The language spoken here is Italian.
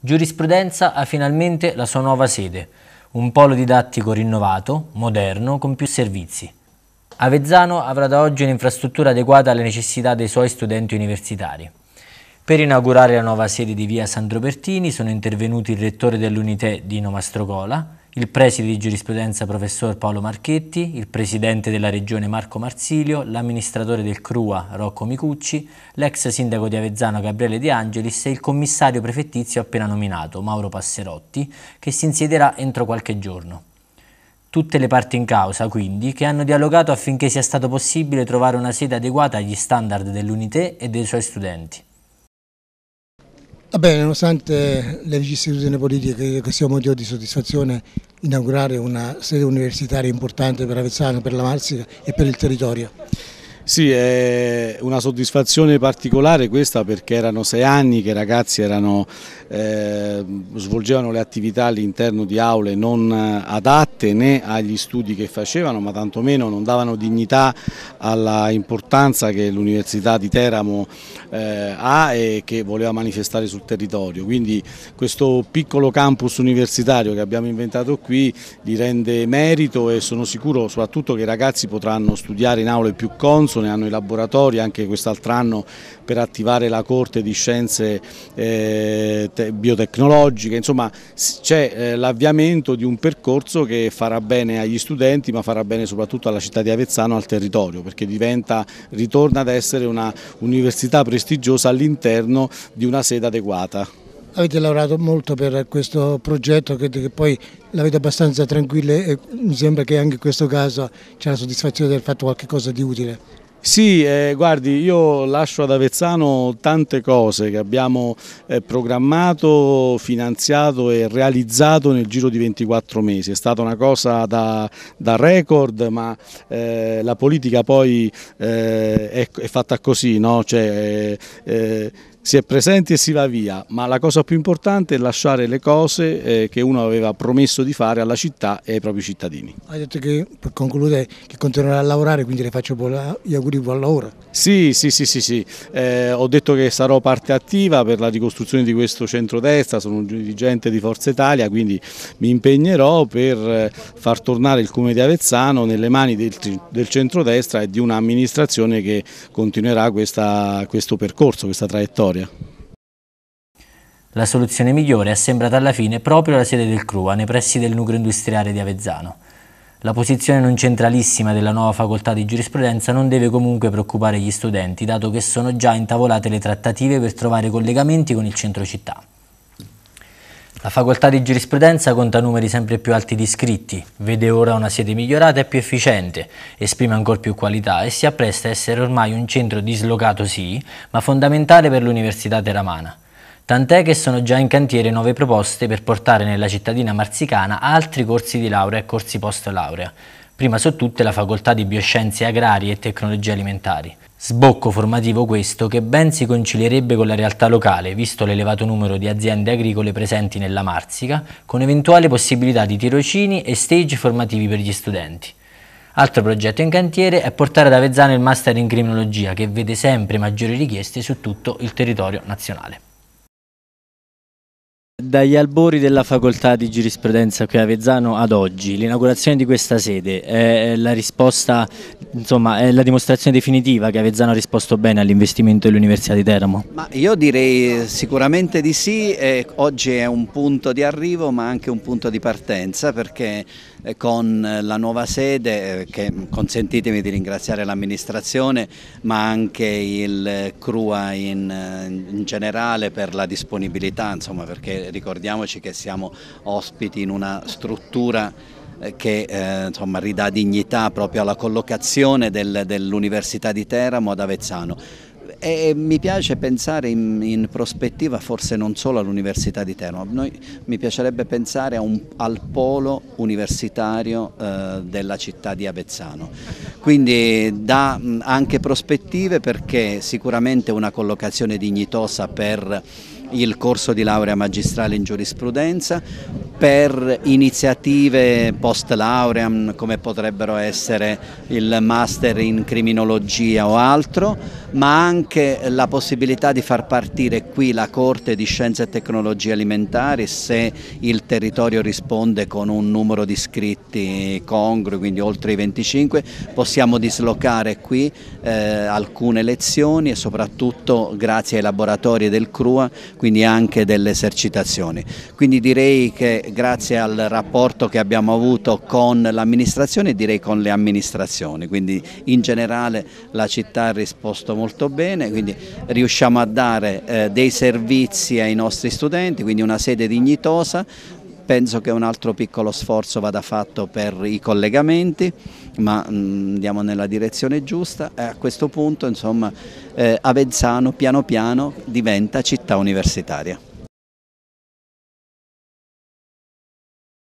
Giurisprudenza ha finalmente la sua nuova sede, un polo didattico rinnovato, moderno, con più servizi. Avezzano avrà da oggi un'infrastruttura adeguata alle necessità dei suoi studenti universitari. Per inaugurare la nuova sede di via Sandro Bertini sono intervenuti il rettore dell'Unitè Dino Mastrocola, il preside di giurisprudenza professor Paolo Marchetti, il presidente della regione Marco Marsilio, l'amministratore del CRUA Rocco Micucci, l'ex sindaco di Avezzano Gabriele De Angelis e il commissario prefettizio appena nominato Mauro Passerotti, che si insiederà entro qualche giorno. Tutte le parti in causa, quindi, che hanno dialogato affinché sia stato possibile trovare una sede adeguata agli standard dell'Unité e dei suoi studenti. Vabbè, nonostante le registrazioni politiche, che è un motivo di soddisfazione inaugurare una sede universitaria importante per Avezzano, per la Marsica e per il territorio. Sì, è una soddisfazione particolare questa perché erano sei anni che i ragazzi erano, eh, svolgevano le attività all'interno di aule non adatte né agli studi che facevano ma tantomeno non davano dignità alla importanza che l'Università di Teramo eh, ha e che voleva manifestare sul territorio. Quindi questo piccolo campus universitario che abbiamo inventato qui gli rende merito e sono sicuro soprattutto che i ragazzi potranno studiare in aule più console corso, ne hanno i laboratori, anche quest'altro anno per attivare la Corte di Scienze eh, Biotecnologiche, insomma c'è eh, l'avviamento di un percorso che farà bene agli studenti ma farà bene soprattutto alla città di Avezzano, al territorio, perché diventa, ritorna ad essere una università prestigiosa all'interno di una sede adeguata. Avete lavorato molto per questo progetto, credo che poi l'avete abbastanza tranquille e mi sembra che anche in questo caso c'è la soddisfazione di aver fatto qualcosa di utile. Sì, eh, guardi, io lascio ad Avezzano tante cose che abbiamo eh, programmato, finanziato e realizzato nel giro di 24 mesi. È stata una cosa da, da record, ma eh, la politica poi eh, è, è, fatta così, no? Cioè, eh, si è presenti e si va via, ma la cosa più importante è lasciare le cose eh, che uno aveva promesso di fare alla città e ai propri cittadini. Hai detto che per concludere che continuerà a lavorare, quindi le faccio gli auguri buon lavoro. Sì, sì, sì, sì, sì. Eh, ho detto che sarò parte attiva per la ricostruzione di questo centrodestra, sono un dirigente di Forza Italia, quindi mi impegnerò per eh, far tornare il Comune di Avezzano nelle mani del, del centrodestra e di un'amministrazione che continuerà questa, questo percorso, questa traiettoria storia. La soluzione migliore è sembrata alla fine proprio la sede del CRUA, nei pressi del nucleo industriale di Avezzano. La posizione non centralissima della nuova facoltà di giurisprudenza non deve comunque preoccupare gli studenti, dato che sono già intavolate le trattative per trovare collegamenti con il centro città. La facoltà di giurisprudenza conta numeri sempre più alti di iscritti, vede ora una sede migliorata e più efficiente, esprime ancora più qualità e si appresta a essere ormai un centro dislocato sì, ma fondamentale per l'Università Teramana. Tant'è che sono già in cantiere nuove proposte per portare nella cittadina marzicana altri corsi di laurea e corsi post laurea, prima su tutte la facoltà di Bioscienze Agrarie e Tecnologie Alimentari. Sbocco formativo questo che ben si concilierebbe con la realtà locale, visto l'elevato numero di aziende agricole presenti nella Marsica, con eventuali possibilità di tirocini e stage formativi per gli studenti. Altro progetto in cantiere è portare ad Avezzano il Master in Criminologia, che vede sempre maggiori richieste su tutto il territorio nazionale dagli albori della facoltà di giurisprudenza qui a Vezzano ad oggi, l'inaugurazione di questa sede è la, risposta, insomma, è la dimostrazione definitiva che Avezzano ha risposto bene all'investimento dell'Università di Teramo? Ma io direi sicuramente di sì, eh, oggi è un punto di arrivo ma anche un punto di partenza perché eh, con eh, la nuova sede eh, che mm, consentitemi di ringraziare l'amministrazione ma anche il CRUA in, in generale per la disponibilità insomma, perché ricordiamoci che siamo ospiti in una struttura che eh, insomma, ridà dignità proprio alla collocazione del, dell'Università di Teramo ad Avezzano. E mi piace pensare in, in, prospettiva forse non solo all'Università di Teramo, Noi, mi piacerebbe pensare un, al polo universitario eh, della città di Avezzano, quindi dà anche prospettive perché sicuramente una collocazione dignitosa per il corso di laurea magistrale in giurisprudenza per iniziative post laurea come potrebbero essere il master in criminologia o altro, ma anche la possibilità di far partire qui la Corte di Scienze e Tecnologie Alimentari se il territorio risponde con un numero di iscritti congrui, quindi oltre i 25, possiamo dislocare qui eh, alcune lezioni e soprattutto grazie ai laboratori del CRUA quindi anche delle esercitazioni. Quindi direi che grazie al rapporto che abbiamo avuto con l'amministrazione e direi con le amministrazioni, quindi in generale la città ha risposto molto bene, quindi riusciamo a dare eh, dei servizi ai nostri studenti, quindi una sede dignitosa, Penso che un altro piccolo sforzo vada fatto per i collegamenti, ma mm, andiamo nella direzione giusta e a questo punto insomma, eh, Avezzano piano piano diventa città universitaria.